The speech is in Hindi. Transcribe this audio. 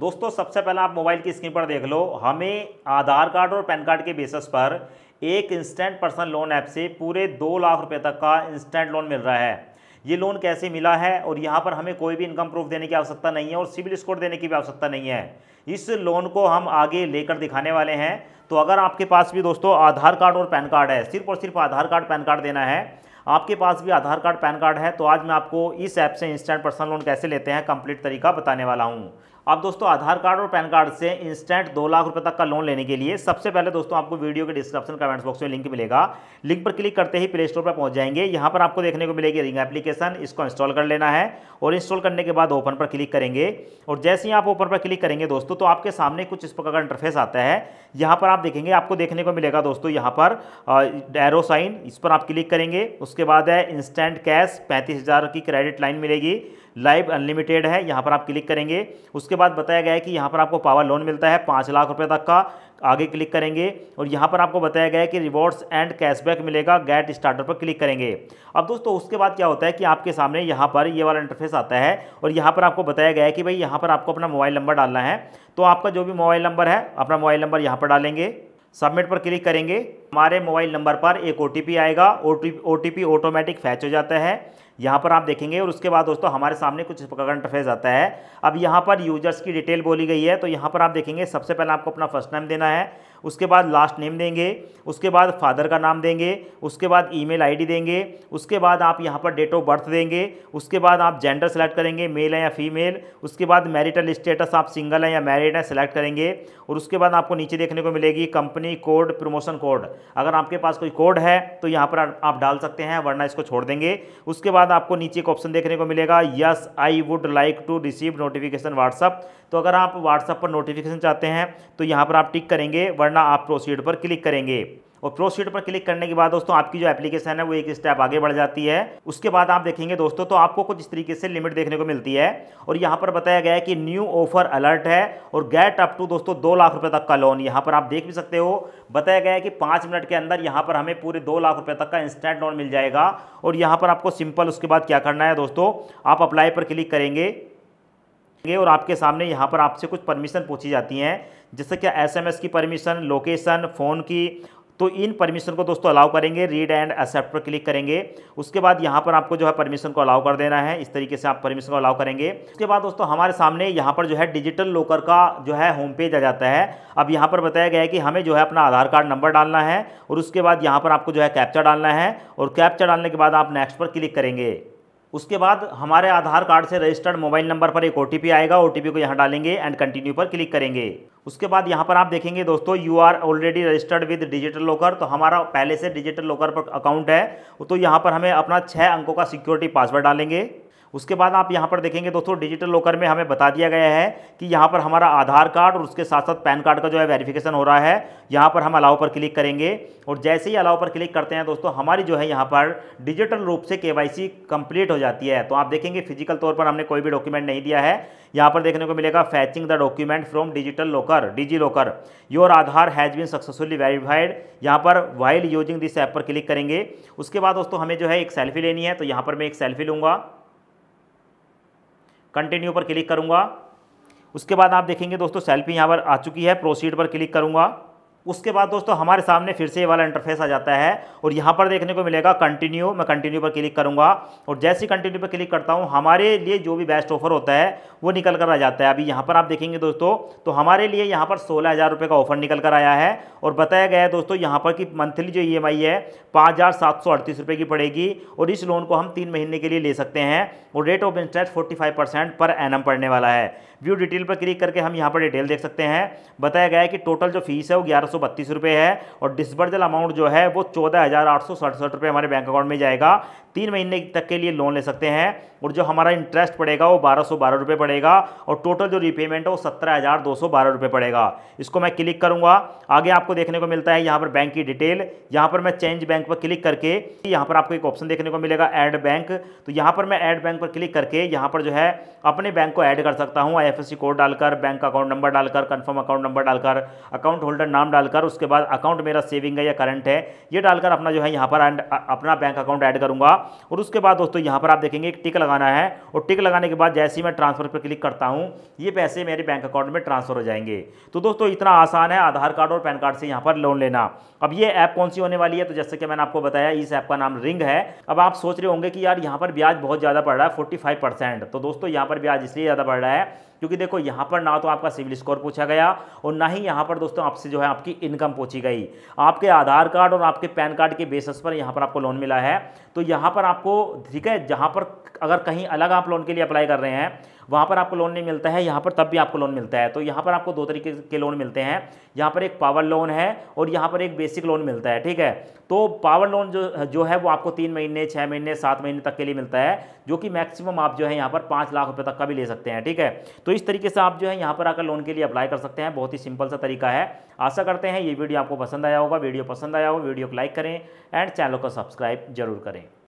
दोस्तों सबसे पहले आप मोबाइल की स्क्रीन पर देख लो हमें आधार कार्ड और पैन कार्ड के बेसिस पर एक इंस्टेंट पर्सनल लोन ऐप से पूरे दो लाख रुपए तक का इंस्टेंट लोन मिल रहा है ये लोन कैसे मिला है और यहाँ पर हमें कोई भी इनकम प्रूफ देने की आवश्यकता नहीं है और सिविल स्कोर देने की भी आवश्यकता नहीं है इस लोन को हम आगे लेकर दिखाने वाले हैं तो अगर आपके पास भी दोस्तों आधार कार्ड और पैन कार्ड है सिर्फ और सिर्फ आधार कार्ड पैन कार्ड देना है आपके पास भी आधार कार्ड पैन कार्ड है तो आज मैं आपको इस ऐप से इंस्टेंट पर्सनल लोन कैसे लेते हैं कंप्लीट तरीका बताने वाला हूँ आप दोस्तों आधार कार्ड और पैन कार्ड से इंस्टेंट दो लाख रुपए तक का लोन लेने के लिए सबसे पहले दोस्तों आपको वीडियो के डिस्क्रिप्शन कमेंट्स बॉक्स में लिंक मिलेगा लिंक पर क्लिक करते ही प्ले स्टोर पर पहुंच जाएंगे यहाँ पर आपको देखने को मिलेगी रिंग एप्लीकेशन इसको इंस्टॉल कर लेना है और इंस्टॉल करने के बाद ओपन पर क्लिक करेंगे और जैसे ही आप ओपन पर क्लिक करेंगे दोस्तों तो आपके सामने कुछ इस प्रकार का इंटरफेस आता है यहाँ पर आप देखेंगे आपको देखने को मिलेगा दोस्तों यहाँ पर एरो साइन इस पर आप क्लिक करेंगे उसके बाद है इंस्टेंट कैश पैंतीस की क्रेडिट लाइन मिलेगी लाइव अनलिमिटेड है यहाँ पर आप क्लिक करेंगे उसके बाद बताया गया है कि यहाँ पर आपको पावर लोन मिलता है पाँच लाख रुपये तक का आगे क्लिक करेंगे और यहाँ पर आपको बताया गया है कि रिवॉर्ड्स एंड कैशबैक मिलेगा गेट स्टार्टर पर क्लिक करेंगे अब दोस्तों उसके बाद क्या होता है कि आपके सामने यहाँ पर ये वाला इंटरफेस आता है और यहाँ पर आपको बताया गया है कि भाई यहाँ पर आपको अपना मोबाइल नंबर डालना है तो आपका जो भी मोबाइल नंबर है अपना मोबाइल नंबर यहाँ पर डालेंगे सबमिट पर क्लिक करेंगे हमारे मोबाइल नंबर पर एक ओ आएगा ओ टी ऑटोमेटिक फैच हो जाता है यहाँ पर आप देखेंगे और उसके बाद दोस्तों हमारे सामने कुछ करंट अफेयर्स आता है अब यहाँ पर यूजर्स की डिटेल बोली गई है तो यहाँ पर आप देखेंगे सबसे पहले आपको अपना फर्स्ट नेम देना है उसके बाद लास्ट नेम देंगे उसके बाद फादर का नाम देंगे उसके बाद ईमेल आईडी देंगे उसके बाद आप यहाँ पर डेट ऑफ बर्थ देंगे उसके बाद आप जेंडर सेलेक्ट करेंगे मेल है या फीमेल उसके बाद मैरिटल स्टेटस आप सिंगल हैं या मैरिड है सेलेक्ट करेंगे और उसके बाद आपको नीचे देखने को मिलेगी कंपनी कोड प्रमोशन कोड अगर आपके पास कोई कोड है तो यहाँ पर आप डाल सकते हैं वरना इसको छोड़ देंगे उसके बाद आपको नीचे एक ऑप्शन देखने को मिलेगा yes I would like to receive notification WhatsApp तो अगर आप व्हाट्सअप पर नोटिफिकेशन चाहते हैं तो यहाँ पर आप टिक करेंगे वरना आप प्रोसीड पर क्लिक करेंगे और प्रोसीड पर क्लिक करने के बाद दोस्तों आपकी जो एप्लीकेशन है वो एक स्टेप आगे बढ़ जाती है उसके बाद आप देखेंगे दोस्तों तो आपको कुछ इस तरीके से लिमिट देखने को मिलती है और यहाँ पर बताया गया है कि न्यू ऑफर अलर्ट है और गेट अप टू दोस्तों दो लाख रुपये तक का लोन यहाँ पर आप देख भी सकते हो बताया गया है कि पाँच मिनट के अंदर यहाँ पर हमें पूरे दो लाख रुपये तक का इंस्टेंट लोन मिल जाएगा और यहाँ पर आपको सिंपल उसके बाद क्या करना है दोस्तों आप अप्लाई पर क्लिक करेंगे और आपके सामने यहाँ पर आपसे कुछ परमिशन पूछी जाती हैं जैसे कि एसएमएस की परमिशन लोकेशन फ़ोन की तो इन परमिशन को दोस्तों अलाउ करेंगे रीड एंड एक्सेप्ट पर क्लिक करेंगे उसके बाद यहाँ पर आपको जो है परमिशन को अलाउ कर देना है इस तरीके से आप परमिशन को अलाउ करेंगे उसके बाद दोस्तों हमारे सामने यहाँ पर जो है डिजिटल लोकर का जो है होम पेज आ जाता है अब यहाँ पर बताया गया है कि हमें जो है अपना आधार कार्ड नंबर डालना है और उसके बाद यहाँ पर आपको जो है कैप्चा डालना है और कैप्चा डालने के बाद आप नेक्स्ट पर क्लिक करेंगे उसके बाद हमारे आधार कार्ड से रजिस्टर्ड मोबाइल नंबर पर एक ओ आएगा ओ को यहाँ डालेंगे एंड कंटिन्यू पर क्लिक करेंगे उसके बाद यहाँ पर आप देखेंगे दोस्तों you are already registered with digital locker तो हमारा पहले से डिजिटल लॉकर पर अकाउंट है तो यहाँ पर हमें अपना छः अंकों का सिक्योरिटी पासवर्ड डालेंगे उसके बाद आप यहाँ पर देखेंगे दोस्तों डिजिटल लॉकर में हमें बता दिया गया है कि यहाँ पर हमारा आधार कार्ड और उसके साथ साथ पैन कार्ड का जो है वेरिफिकेशन हो रहा है यहाँ पर हम अलाव पर क्लिक करेंगे और जैसे ही अलाव पर क्लिक करते हैं दोस्तों हमारी जो है यहाँ पर डिजिटल रूप से के कंप्लीट हो जाती है तो आप देखेंगे फिजिकल तौर पर हमने कोई भी डॉक्यूमेंट नहीं दिया है यहाँ पर देखने को मिलेगा fetching the document from digital locker DigiLocker your Aadhaar has been successfully verified यहाँ पर वाइल यूजिंग दिस ऐप पर क्लिक करेंगे उसके बाद दोस्तों हमें जो है एक सेल्फी लेनी है तो यहाँ पर मैं एक सेल्फी लूँगा कंटिन्यू पर क्लिक करूँगा उसके बाद आप देखेंगे दोस्तों सेल्फी यहाँ पर आ चुकी है प्रोसीड पर क्लिक करूँगा उसके बाद दोस्तों हमारे सामने फिर से ये वाला इंटरफेस आ जाता है और यहाँ पर देखने को मिलेगा कंटिन्यू मैं कंटिन्यू पर क्लिक करूँगा और जैसे ही कंटिन्यू पर क्लिक करता हूँ हमारे लिए जो भी बेस्ट ऑफर होता है वो निकल कर आ जाता है अभी यहाँ पर आप देखेंगे दोस्तों तो हमारे लिए यहाँ पर सोलह हज़ार रुपये का ऑफर निकल कर आया है और बताया गया है दोस्तों यहाँ पर कि मंथली जो ई एम आई है पाँच हज़ार सात सौ अड़तीस की पड़ेगी और इस लोन को हम तीन महीने के लिए ले सकते हैं और rate of interest forty five percent पर एन पड़ने वाला है व्यू डिटेल पर क्लिक करके हम यहाँ पर डिटेल देख सकते हैं बताया गया है कि टोटल जो फीस है वो ग्यारह है और डिस्बर्जल अमाउंट जो है वो चौदह हमारे बैंक अकाउंट में जाएगा तीन महीने तक के लिए लोन ले सकते हैं और जो हमारा इंटरेस्ट पड़ेगा वो बारह सौ बारह रुपये पड़ेगा और टोटल जो रीपेमेंट है वो सत्रह हज़ार दो सौ बारह रुपये पड़ेगा इसको मैं क्लिक करूँगा आगे आपको देखने को मिलता है यहाँ पर बैंक की डिटेल यहाँ पर मैं चेंज बैंक पर क्लिक करके यहाँ पर आपको एक ऑप्शन देखने को मिलेगा ऐड बैंक तो यहाँ पर मैं ऐड बैंक पर क्लिक करके यहाँ पर जो है अपने बैंक को ऐड कर सकता हूँ एफ कोड डालकर बैंक अकाउंट नंबर डालकर कंफर्म अकाउंट नंबर डालकर अकाउंट होल्डर नाम डालकर उसके बाद अकाउंट मेरा सेविंग है या करंट है ये डालकर अपना जो है यहाँ पर अपना बैंक अकाउंट ऐड करूँगा और उसके बाद दोस्तों यहाँ पर आप देखेंगे एक टिक लगाना है और टिक लगाने के बाद जैसे ही मैं ट्रांसफर पर क्लिक करता हूँ ये पैसे मेरे बैंक अकाउंट में ट्रांसफर हो जाएंगे तो दोस्तों इतना आसान है आधार कार्ड और पैन कार्ड से यहाँ पर लोन लेना अब ये ऐप कौन सी होने वाली है तो जैसे कि मैंने आपको बताया इस ऐप का नाम रिंग है अब आप सोच रहे होंगे कि यार यहाँ पर ब्याज बहुत ज़्यादा पड़ रहा है फोर्टी फाइव परसेंट तो दोस्तों यहाँ पर ब्याज इसलिए ज़्यादा बढ़ रहा है क्योंकि देखो यहाँ पर ना तो आपका सिविल स्कोर पूछा गया और ना ही यहाँ पर दोस्तों आपसे जो है आपकी इनकम पूछी गई आपके आधार कार्ड और आपके पैन कार्ड के बेसिस पर यहाँ पर आपको लोन मिला है तो यहाँ पर आपको ठीक है जहाँ पर अगर कहीं अलग आप लोन के लिए अप्लाई कर रहे हैं वहाँ पर आपको लोन नहीं मिलता है यहाँ पर तब भी आपको लोन मिलता है तो यहाँ पर आपको दो तरीके के लोन मिलते हैं यहाँ पर एक पावर लोन है और यहाँ पर एक बेसिक लोन मिलता है ठीक है तो पावर लोन जो जो है वो आपको तीन महीने छः महीने सात महीने तक के लिए मिलता है जो कि मैक्सिमम आप जो है यहाँ पर पाँच लाख रुपये तक का भी ले सकते हैं ठीक है तो इस तरीके से आप जो है यहाँ पर आकर लोन के लिए अप्लाई कर सकते हैं बहुत ही सिंपल सा तरीका है आशा करते हैं ये वीडियो आपको पसंद आया होगा वीडियो पसंद आया हो वीडियो को लाइक करें एंड चैनल को सब्सक्राइब जरूर करें